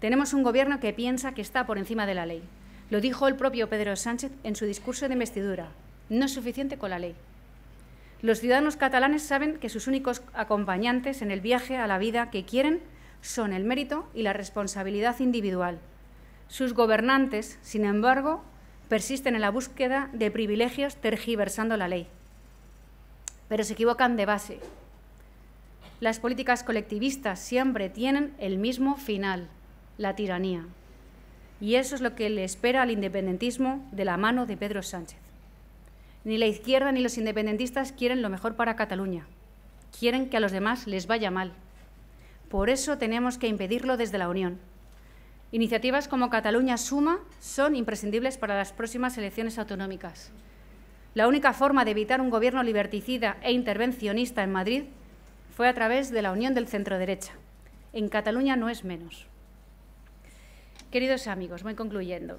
Tenemos un gobierno que piensa que está por encima de la ley. Lo dijo el propio Pedro Sánchez en su discurso de investidura. No es suficiente con la ley. Los ciudadanos catalanes saben que sus únicos acompañantes en el viaje a la vida que quieren son el mérito y la responsabilidad individual. Sus gobernantes, sin embargo, persisten en la búsqueda de privilegios tergiversando la ley. Pero se equivocan de base. Las políticas colectivistas siempre tienen el mismo final, la tiranía. Y eso es lo que le espera al independentismo de la mano de Pedro Sánchez. Ni la izquierda ni los independentistas quieren lo mejor para Cataluña. Quieren que a los demás les vaya mal. Por eso tenemos que impedirlo desde la Unión. Iniciativas como Cataluña Suma son imprescindibles para las próximas elecciones autonómicas. La única forma de evitar un gobierno liberticida e intervencionista en Madrid fue a través de la unión del centro derecha. En Cataluña no es menos. Queridos amigos, voy concluyendo.